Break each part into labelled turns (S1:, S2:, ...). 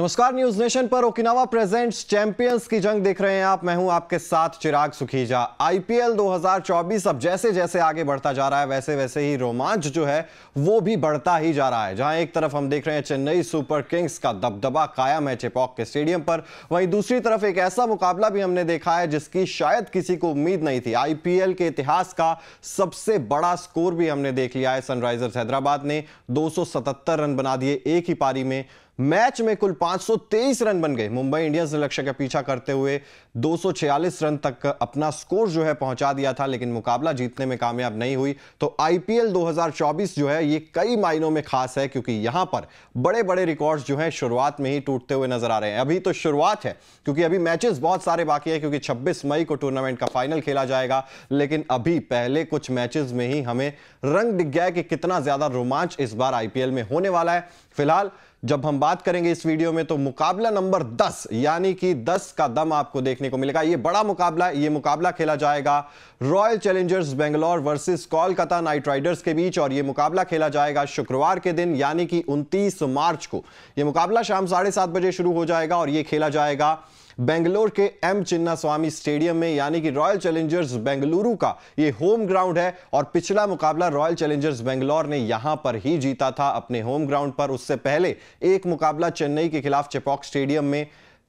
S1: नमस्कार News Nation पर Okinawa presents champions की जंग देख रहे हैं आप मैं हूं आपके साथ चिराग सुखीजा आईपीएल 2024 अब जैसे जैसे आगे बढ़ता जा रहा है वैसे वैसे ही रोमांच जो है वो भी बढ़ता ही जा रहा है जहां एक तरफ हम देख रहे हैं चेन्नई सुपर किंग्स का दबदबा कायम है चेपॉक के स्टेडियम पर वहीं दूसरी तरफ एक ऐसा मुकाबला भी हमने देखा है जिसकी शायद किसी को उम्मीद नहीं थी आईपीएल के इतिहास का सबसे बड़ा स्कोर भी हमने देख लिया है सनराइजर्स हैदराबाद ने दो रन बना दिए एक ही पारी में मैच में कुल 523 रन बन गए मुंबई इंडियंस लक्ष्य का पीछा करते हुए 246 रन तक अपना स्कोर जो है पहुंचा दिया था लेकिन मुकाबला जीतने में कामयाब नहीं हुई तो आईपीएल 2024 जो है ये कई मायनों में खास है क्योंकि यहां पर बड़े बड़े रिकॉर्ड्स जो हैं शुरुआत में ही टूटते हुए नजर आ रहे हैं अभी तो शुरुआत है क्योंकि अभी मैचेस बहुत सारे बाकी है क्योंकि छब्बीस मई को टूर्नामेंट का फाइनल खेला जाएगा लेकिन अभी पहले कुछ मैचेस में ही हमें रंग दिख गया कि कितना ज्यादा रोमांच इस बार आईपीएल में होने वाला है फिलहाल जब हम बात करेंगे इस वीडियो में तो मुकाबला नंबर 10 यानी कि 10 का दम आपको देख देखने को मिलेगा ये बड़ा मुकाबला ये मुकाबला खेला जाएगा Royal Challengers Bangalore versus Kolkata Knight Riders के बीच और ये मुकाबला खेला जाएगा शुक्रवार के दिन यानी कि 29 मार्च को ये मुकाबला शाम साढ़े सात बजे शुरू हो जाएगा और ये खेला जाएगा बेंगलोर के एम चिन्ना स्वामी स्टेडियम में यानी कि रॉयल चैलेंजर्स बेंगलुरु का ये होम ग्राउंड है और पिछला मुकाबला रॉयल चैलेंजर्स बेंगलोर ने यहां पर ही जीता था अपने होम ग्राउंड पर उससे पहले एक मुकाबला चेन्नई के खिलाफ चेपॉक स्टेडियम में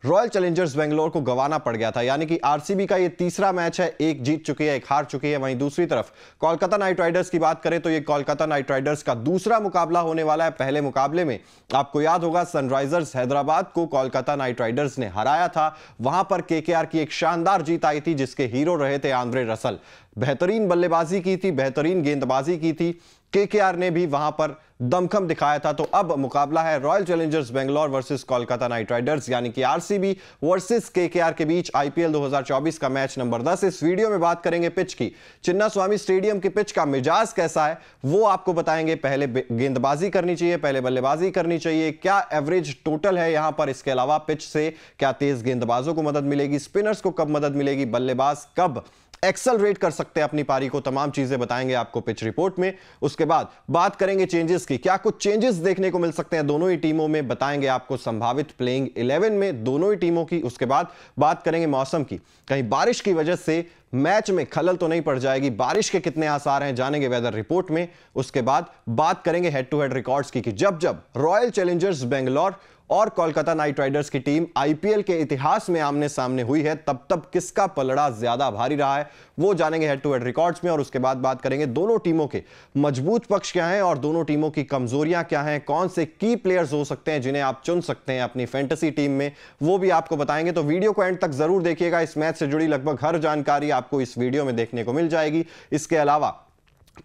S1: रॉयल चैलेंजर्स बेंगलोर को गंवाना पड़ गया था यानी कि आरसीबी का ये तीसरा मैच है एक जीत चुकी है एक हार चुकी है वहीं दूसरी तरफ कोलकाता नाइट राइडर्स की बात करें तो ये कोलकाता नाइट राइडर्स का दूसरा मुकाबला होने वाला है पहले मुकाबले में आपको याद होगा सनराइजर्स हैदराबाद को कोलकाता नाइट राइडर्स ने हराया था वहां पर केकेआर की एक शानदार जीत आई थी जिसके हीरो रहे थे आंद्रे रसल बेहतरीन बल्लेबाजी की थी बेहतरीन गेंदबाजी की थी केकेआर ने भी वहां पर दमखम दिखाया था तो अब मुकाबला है Royal Challengers Bangalore versus Kolkata Knight Riders यानी कि आरसीबी वर्सेस केकेआर के बीच आईपीएल 2024 का मैच नंबर 10 इस वीडियो में बात करेंगे पिच की चिन्ना स्वामी स्टेडियम के पिच का मिजाज कैसा है वो आपको बताएंगे पहले गेंदबाजी करनी चाहिए पहले बल्लेबाजी करनी चाहिए क्या एवरेज टोटल है यहां पर इसके अलावा पिच से क्या तेज गेंदबाजों को मदद मिलेगी स्पिनर्स को कब मदद मिलेगी बल्लेबाज कब एक्सलरेट कर सकते हैं अपनी पारी को तमाम चीजें बताएंगे आपको पिच रिपोर्ट में उसके बाद बात करेंगे चेंजेस की क्या कुछ चेंजेस देखने को मिल सकते हैं दोनों ही टीमों में बताएंगे आपको संभावित प्लेइंग इलेवन में दोनों ही टीमों की उसके बाद बात करेंगे मौसम की कहीं बारिश की वजह से मैच में खलल तो नहीं पड़ जाएगी बारिश के कितने आसार हैं जानेंगे वेदर रिपोर्ट में उसके बाद बात करेंगे हेड टू हेड रिकॉर्ड्स की कि जब जब रॉयल चैलेंजर्स बेंगलोर और कोलकाता नाइट राइडर्स की टीम आईपीएल के इतिहास में आमने सामने हुई है तब तब किसका पलड़ा ज्यादा भारी रहा है वो जानेंगे हेड टू हेड रिकॉर्ड्स में और उसके बाद बात करेंगे दोनों टीमों के मजबूत पक्ष क्या हैं और दोनों टीमों की कमजोरियां क्या हैं कौन से की प्लेयर्स हो सकते हैं जिन्हें आप चुन सकते हैं अपनी फैंटेसी टीम में वो भी आपको बताएंगे तो वीडियो को एंड तक जरूर देखिएगा इस मैच से जुड़ी लगभग हर जानकारी आपको इस वीडियो में देखने को मिल जाएगी इसके अलावा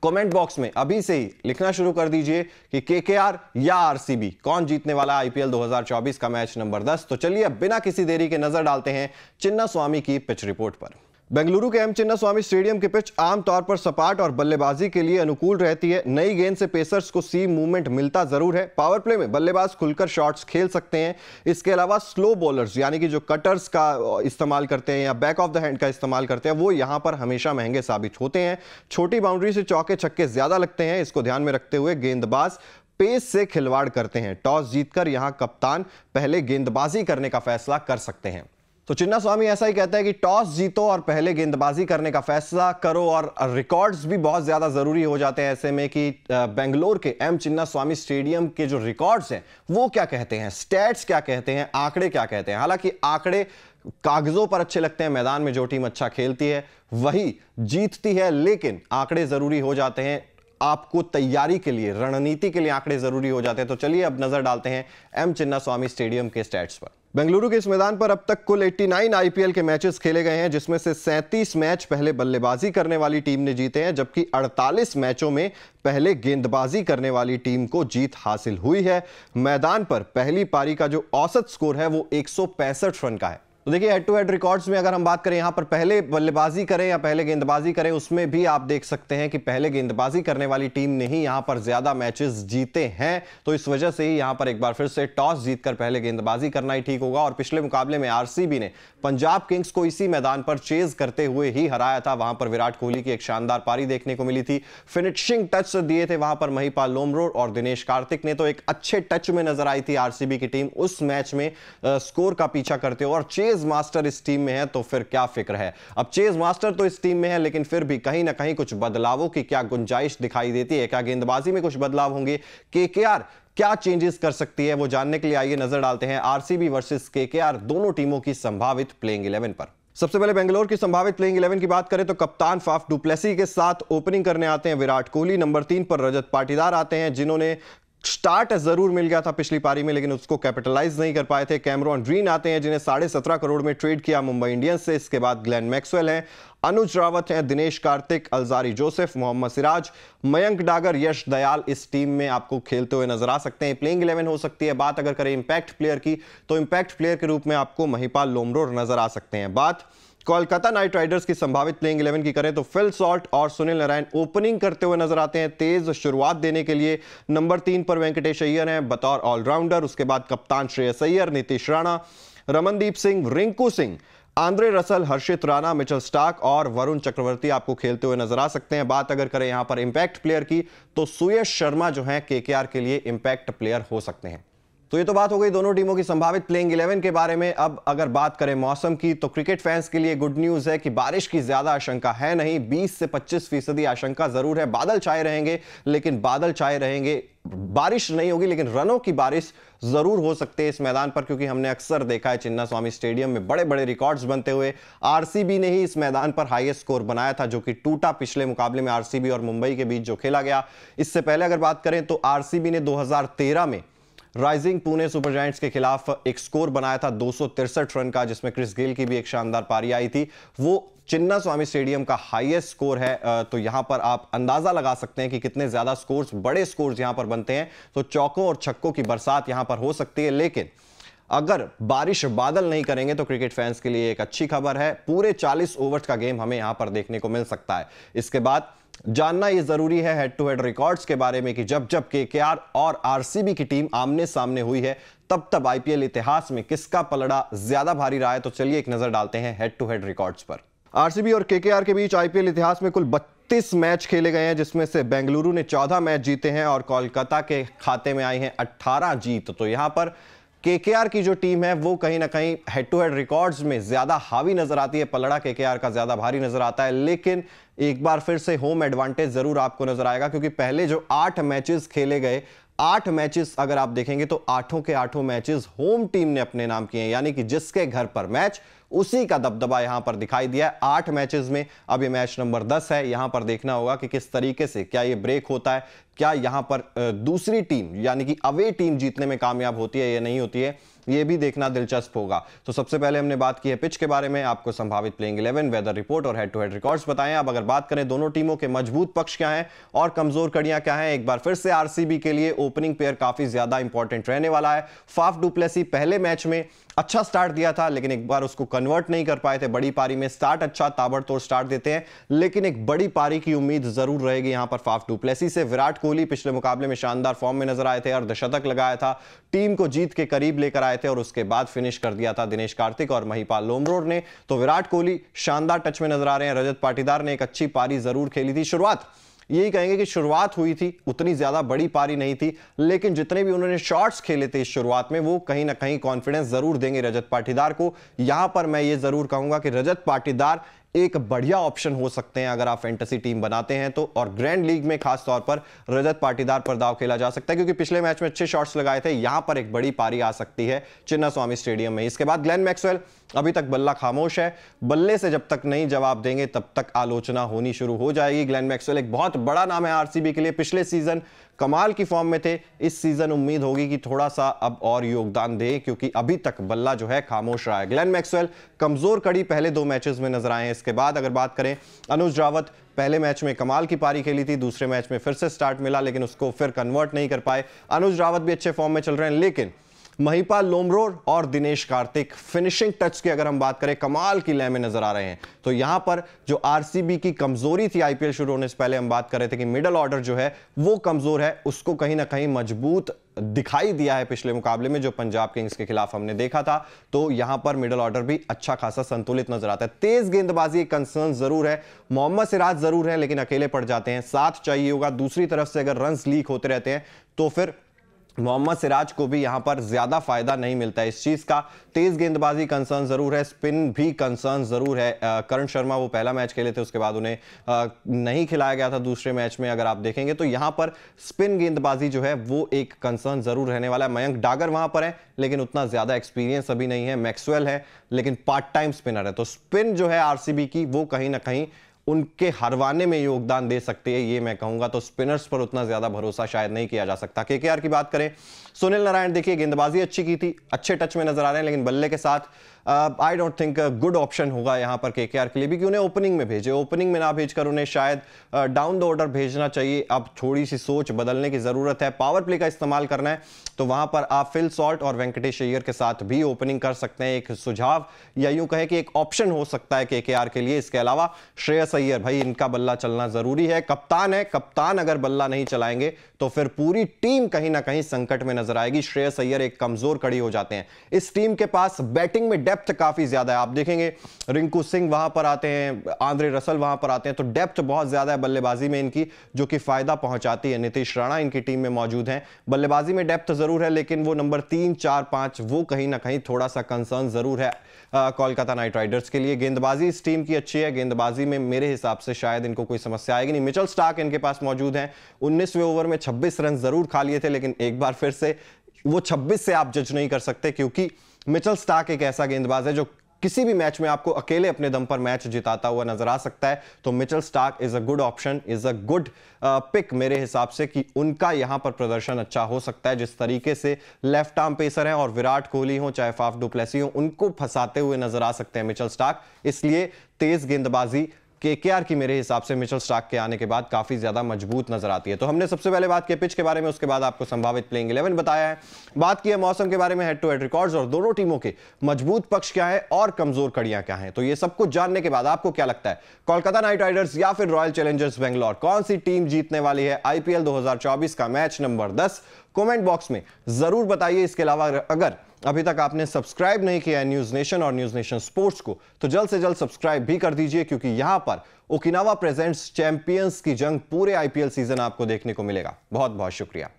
S1: कमेंट बॉक्स में अभी से ही लिखना शुरू कर दीजिए कि केकेआर या आरसीबी कौन जीतने वाला आईपीएल 2024 का मैच नंबर 10 तो चलिए अब बिना किसी देरी के नजर डालते हैं चिन्ना स्वामी की पिच रिपोर्ट पर बेंगलुरु के एम चिन्ना स्वामी स्टेडियम के पिच आमतौर पर सपाट और बल्लेबाजी के लिए अनुकूल रहती है नई गेंद से पेसर्स को सी मूवमेंट मिलता जरूर है पावर प्ले में बल्लेबाज खुलकर शॉट्स खेल सकते हैं इसके अलावा स्लो बॉलर्स यानी कि जो कटर्स का इस्तेमाल करते हैं या बैक ऑफ द हैंड का इस्तेमाल करते हैं वो यहाँ पर हमेशा महंगे साबित होते हैं छोटी बाउंड्री से चौके छक्के ज्यादा लगते हैं इसको ध्यान में रखते हुए गेंदबाज पेस से खिलवाड़ करते हैं टॉस जीतकर यहाँ कप्तान पहले गेंदबाजी करने का फैसला कर सकते हैं तो चिन्ना स्वामी ऐसा ही कहता है कि टॉस जीतो और पहले गेंदबाजी करने का फैसला करो और रिकॉर्ड्स भी बहुत ज़्यादा ज़रूरी हो जाते हैं ऐसे में कि बेंगलोर के एम चिन्ना स्वामी स्टेडियम के जो रिकॉर्ड्स हैं वो क्या कहते हैं स्टैट्स क्या कहते हैं आंकड़े क्या कहते हैं हालांकि आंकड़े कागजों पर अच्छे लगते हैं मैदान में जो टीम अच्छा खेलती है वही जीतती है लेकिन आंकड़े ज़रूरी हो जाते हैं आपको तैयारी के लिए रणनीति के लिए आंकड़े जरूरी हो जाते हैं तो चलिए अब नजर डालते हैं एम चिन्ना स्वामी स्टेडियम के स्टैट्स पर बेंगलुरु के इस मैदान पर अब तक कुल 89 आईपीएल के मैचेस खेले गए हैं जिसमें से 37 मैच पहले बल्लेबाजी करने वाली टीम ने जीते हैं जबकि 48 मैचों में पहले गेंदबाजी करने वाली टीम को जीत हासिल हुई है मैदान पर पहली पारी का जो औसत स्कोर है वो एक रन का है तो देखिए हेड टू हेड रिकॉर्ड्स में अगर हम बात करें यहाँ पर पहले बल्लेबाजी करें या पहले गेंदबाजी करें उसमें भी आप देख सकते हैं कि पहले गेंदबाजी करने वाली टीम ने ही यहाँ पर ज्यादा मैचेस जीते हैं तो इस वजह से ही यहाँ पर एक बार फिर से टॉस जीतकर पहले गेंदबाजी करना ही ठीक होगा और पिछले मुकाबले में आरसीबी ने पंजाब किंग्स को इसी मैदान पर चेज करते हुए ही हराया था वहां पर विराट कोहली की एक शानदार पारी देखने को मिली थी फिनिशिंग टच दिए थे वहां पर महिपाल लोमरो और दिनेश कार्तिक ने तो एक अच्छे टच में नजर आई थी आरसीबी की टीम उस मैच में स्कोर का पीछा करते हुए और चेज चेज मास्टर इस टीम में है तो फिर क्या फिक्र है अब चेज मास्टर तो इस टीम में है लेकिन फिर भी कहीं ना कहीं कुछ बदलावों की क्या गुंजाइश दिखाई देती है क्या गेंदबाजी में कुछ बदलाव होंगे के क्या चेंजेस कर सकती है वो जानने के लिए आइए नजर डालते हैं आरसीबी वर्सेस के दोनों टीमों की संभावित प्लेइंग इलेवन पर सबसे पहले बेंगलोर की संभावित प्लेइंग इलेवन की बात करें तो कप्तान फाफ डुप्लेसी के साथ ओपनिंग करने आते हैं विराट कोहली नंबर तीन पर रजत पाटीदार आते हैं जिन्होंने स्टार्ट जरूर मिल गया था पिछली पारी में लेकिन उसको कैपिटलाइज नहीं कर पाए थे कैमरॉन ड्रीन आते हैं जिन्हें साढ़े सत्रह करोड़ में ट्रेड किया मुंबई इंडियंस से इसके बाद ग्लेन मैक्सवेल हैं अनुज रावत हैं दिनेश कार्तिक अलजारी जोसेफ मोहम्मद सिराज मयंक डागर यश दयाल इस टीम में आपको खेलते हुए नजर आ सकते हैं प्लेइंग इलेवन हो सकती है बात अगर करें इंपैक्ट प्लेयर की तो इंपैक्ट प्लेयर के रूप में आपको महिपाल लोमरो नजर आ सकते हैं बात कोलकाता नाइट राइडर्स की संभावित प्लेइंग 11 की करें तो फिल सॉल्ट और सुनील नारायण ओपनिंग करते हुए नजर आते हैं तेज शुरुआत देने के लिए नंबर तीन पर वेंकटेश अय्यर हैं बतौर ऑलराउंडर उसके बाद कप्तान Shreyas Iyer Nitish Rana Ramandeep Singh Rinku Singh Andre Russell Harshit Rana Mitchell Starc और वरुण चक्रवर्ती आपको खेलते हुए नजर आ सकते हैं बात अगर करें यहां पर इंपैक्ट प्लेयर की तो सुयश शर्मा जो है केकेआर के लिए इंपैक्ट प्लेयर हो सकते हैं तो ये तो बात हो गई दोनों टीमों की संभावित प्लेइंग 11 के बारे में अब अगर बात करें मौसम की तो क्रिकेट फैंस के लिए गुड न्यूज है कि बारिश की ज्यादा आशंका है नहीं 20 से 25 फीसदी आशंका जरूर है बादल छाए रहेंगे लेकिन बादल छाए रहेंगे बारिश नहीं होगी लेकिन रनों की बारिश जरूर हो सकती है इस मैदान पर क्योंकि हमने अक्सर देखा है चिन्ना स्वामी स्टेडियम में बड़े बड़े रिकॉर्ड्स बनते हुए आरसीबी ने ही इस मैदान पर हाईएस्ट स्कोर बनाया था जो कि टूटा पिछले मुकाबले में आरसीबी और मुंबई के बीच जो खेला गया इससे पहले अगर बात करें तो आरसीबी ने दो में राइजिंग पुणे सुपर जायंट्स के खिलाफ एक स्कोर बनाया था दो रन का जिसमें क्रिस गेल की भी एक शानदार पारी आई थी वो चिन्ना स्वामी स्टेडियम का हाईएस्ट स्कोर है तो यहां पर आप अंदाजा लगा सकते हैं कि कितने ज्यादा स्कोर्स बड़े स्कोर्स यहां पर बनते हैं तो चौकों और छक्कों की बरसात यहां पर हो सकती है लेकिन अगर बारिश बादल नहीं करेंगे तो क्रिकेट फैंस के लिए एक अच्छी खबर है पूरे 40 ओवर्स का गेम हमें यहां पर देखने को मिल सकता है इसके बाद जानना यह जरूरी है हेड टू हेड रिकॉर्ड्स के बारे में कि जब जब के और आरसीबी की टीम आमने सामने हुई है तब तब आईपीएल इतिहास में किसका पलड़ा ज्यादा भारी रहा है तो चलिए एक नजर डालते हैं हेड टू हेड रिकॉर्ड्स पर आरसीबी और के के बीच आईपीएल इतिहास में कुल बत्तीस मैच खेले गए हैं जिसमें से बेंगलुरु ने 14 मैच जीते हैं और कोलकाता के खाते में आई हैं 18 जीत तो यहां पर केकेआर की जो टीम है वो कहीं ना कहीं हेड टू हेड रिकॉर्ड्स में ज्यादा हावी नजर आती है पलड़ा केकेआर का ज्यादा भारी नजर आता है लेकिन एक बार फिर से होम एडवांटेज जरूर आपको नजर आएगा क्योंकि पहले जो आठ मैचेस खेले गए आठ मैचेस अगर आप देखेंगे तो आठों के आठों मैचेस होम टीम ने अपने नाम किए हैं यानी कि जिसके घर पर मैच उसी का दबदबा यहां पर दिखाई दिया है आठ मैचेस में अब ये मैच नंबर दस है यहां पर देखना होगा कि किस तरीके से क्या ये ब्रेक होता है क्या यहां पर दूसरी टीम यानी कि अवे टीम जीतने में कामयाब होती है या नहीं होती है ये भी देखना दिलचस्प होगा तो सबसे पहले हमने बात की है पिच के बारे में आपको संभावित प्लेइंग इलेवन वेदर रिपोर्ट और हेड टू हेड रिकॉर्ड्स बताएं अब अगर बात करें दोनों टीमों के मजबूत पक्ष क्या हैं और कमजोर कड़ियां क्या हैं एक बार फिर से आरसीबी के लिए ओपनिंग पेयर काफी ज्यादा इंपॉर्टेंट रहने वाला है फाफ डुप्लेसी पहले मैच में अच्छा स्टार्ट दिया था लेकिन एक बार उसको कन्वर्ट नहीं कर पाए थे बड़ी पारी में स्टार्ट अच्छा ताबड़तोड़ स्टार्ट देते हैं लेकिन एक बड़ी पारी की उम्मीद जरूर रहेगी यहां पर फाफ डुप्लेसी से विराट कोहली पिछले मुकाबले में शानदार फॉर्म में नजर आए थे अर्धशतक लगाया था टीम को जीत के करीब लेकर आए आए थे और उसके बाद फिनिश कर दिया था दिनेश कार्तिक और महिपाल लोमरोड ने तो विराट कोहली शानदार टच में नजर आ रहे हैं रजत पाटीदार ने एक अच्छी पारी जरूर खेली थी शुरुआत यही कहेंगे कि शुरुआत हुई थी उतनी ज्यादा बड़ी पारी नहीं थी लेकिन जितने भी उन्होंने शॉट्स खेले थे इस शुरुआत में वो कहीं ना कहीं कॉन्फिडेंस जरूर देंगे रजत पाटीदार को यहां पर मैं ये जरूर कहूंगा कि रजत पाटीदार एक बढ़िया ऑप्शन हो सकते हैं अगर आप फैंटेसी टीम बनाते हैं तो और ग्रैंड लीग में खास तौर पर रजत पाटीदार पर दाव खेला जा सकता है क्योंकि पिछले मैच में अच्छे शॉट्स लगाए थे यहां पर एक बड़ी पारी आ सकती है चिन्ना स्वामी स्टेडियम में इसके बाद ग्लैन मैक्सवेल अभी तक बल्ला खामोश है बल्ले से जब तक नहीं जवाब देंगे तब तक आलोचना होनी शुरू हो जाएगी ग्लैन मैक्सवेल एक बहुत बड़ा नाम है आरसीबी के लिए पिछले सीजन कमाल की फॉर्म में थे इस सीजन उम्मीद होगी कि थोड़ा सा अब और योगदान दें क्योंकि अभी तक बल्ला जो है खामोश रहा है ग्लेन मैक्सवेल कमजोर कड़ी पहले दो मैचेस में नजर आए हैं इसके बाद अगर बात करें अनुज रावत पहले मैच में कमाल की पारी खेली थी दूसरे मैच में फिर से स्टार्ट मिला लेकिन उसको फिर कन्वर्ट नहीं कर पाए अनुज रावत भी अच्छे फॉर्म में चल रहे हैं लेकिन महिपाल लोमरोर और दिनेश कार्तिक फिनिशिंग टच की अगर हम बात करें कमाल की लय में नजर आ रहे हैं तो यहां पर जो आरसीबी की कमजोरी थी आईपीएल शुरू होने से पहले हम बात कर रहे थे कि मिडल ऑर्डर जो है वो कमजोर है उसको कहीं ना कहीं मजबूत दिखाई दिया है पिछले मुकाबले में जो पंजाब किंग्स के खिलाफ हमने देखा था तो यहां पर मिडल ऑर्डर भी अच्छा खासा संतुलित नजर आता है तेज गेंदबाजी एक कंसर्न जरूर है मोहम्मद सिराज जरूर है लेकिन अकेले पड़ जाते हैं साथ चाहिए होगा दूसरी तरफ से अगर रन लीक होते रहते हैं तो फिर मोहम्मद सिराज को भी यहां पर ज्यादा फायदा नहीं मिलता है इस चीज का तेज गेंदबाजी कंसर्न जरूर है स्पिन भी कंसर्न जरूर है करण शर्मा वो पहला मैच खेले थे उसके बाद उन्हें नहीं खिलाया गया था दूसरे मैच में अगर आप देखेंगे तो यहां पर स्पिन गेंदबाजी जो है वो एक कंसर्न जरूर रहने वाला है मयंक डागर वहां पर है लेकिन उतना ज्यादा एक्सपीरियंस अभी नहीं है मैक्सवेल है लेकिन पार्ट टाइम स्पिनर है तो स्पिन जो है आरसीबी की वो कहीं ना कहीं उनके हरवाने में योगदान दे सकती है ये मैं कहूंगा तो स्पिनर्स पर उतना ज्यादा भरोसा शायद नहीं किया जा सकता केकेआर की बात करें सुनील नारायण देखिए गेंदबाजी अच्छी की थी अच्छे टच में नजर आ रहे हैं लेकिन बल्ले के साथ I don't think good option होगा यहाँ पर के के लिए भी कि उन्हें ओपनिंग में भेजे ओपनिंग में ना भेजकर उन्हें शायद डाउन द ऑर्डर भेजना चाहिए अब थोड़ी सी सोच बदलने की ज़रूरत है पावर प्ले का इस्तेमाल करना है तो वहाँ पर आप फिल सॉल्ट और वेंकटेश अय्यर के साथ भी ओपनिंग कर सकते हैं एक सुझाव या यूं कहें कि एक ऑप्शन हो सकता है के के लिए इसके अलावा श्रेयस अय्यर भाई इनका बल्ला चलना ज़रूरी है कप्तान है कप्तान अगर बल्ला नहीं चलाएंगे तो फिर पूरी टीम कहीं ना कहीं संकट में नजर आएगी श्रेयस अय्यर एक कमज़ोर कड़ी हो जाते हैं इस टीम के पास बैटिंग में डेप्थ डेप्थ काफ़ी ज़्यादा है आप देखेंगे रिंकू सिंह वहां पर आते हैं आंद्रे रसल वहां पर आते हैं तो डेप्थ बहुत ज़्यादा है बल्लेबाजी में इनकी जो कि फ़ायदा पहुंचाती है नीतीश राणा इनकी टीम में मौजूद हैं बल्लेबाजी में डेप्थ ज़रूर है लेकिन वो नंबर तीन चार पांच वो कहीं ना कहीं थोड़ा सा कंसर्न ज़रूर है कोलकाता नाइट राइडर्स के लिए गेंदबाजी इस टीम की अच्छी है गेंदबाजी में मेरे हिसाब से शायद इनको कोई समस्या आएगी नहीं मिचल स्टार्क इनके पास मौजूद हैं उन्नीसवें ओवर में छब्बीस रन ज़रूर खा लिए थे लेकिन एक बार फिर से वो 26 से आप जज नहीं कर सकते क्योंकि मिचल स्टाक एक ऐसा गेंदबाज है जो किसी भी मैच में आपको अकेले अपने दम पर मैच जिताता हुआ नजर आ सकता है तो Mitchell Starc is a good option is a good pick मेरे हिसाब से कि उनका यहां पर प्रदर्शन अच्छा हो सकता है जिस तरीके से लेफ्ट आर्म पेसर हैं और विराट कोहली हो चाहे फाफ डुप्लेसी हो उनको फंसाते हुए नजर आ सकते हैं मिचल स्टाक इसलिए तेज गेंदबाजी केकेआर की मेरे हिसाब से मिचल स्टार्क के आने के बाद काफी ज्यादा मजबूत नजर आती है तो हमने सबसे पहले बात की पिच के बारे में उसके बाद आपको संभावित प्लेइंग इलेवन बताया है बात की है मौसम के बारे में हेड टू हेड रिकॉर्ड्स और दोनों टीमों के मजबूत पक्ष क्या है और कमजोर कड़ियां क्या है तो ये सब कुछ जानने के बाद आपको क्या लगता है कोलकाता नाइट राइडर्स या फिर रॉयल चैलेंजर्स बेंगलोर कौन सी टीम जीतने वाली है आईपीएल दो का मैच नंबर दस कॉमेंट बॉक्स में जरूर बताइए इसके अलावा अगर अभी तक आपने सब्सक्राइब नहीं किया है न्यूज नेशन और न्यूज नेशन स्पोर्ट्स को तो जल्द से जल्द सब्सक्राइब भी कर दीजिए क्योंकि यहां पर ओकिनावा प्रेजेंट्स चैंपियंस की जंग पूरे आईपीएल सीजन आपको देखने को मिलेगा बहुत बहुत शुक्रिया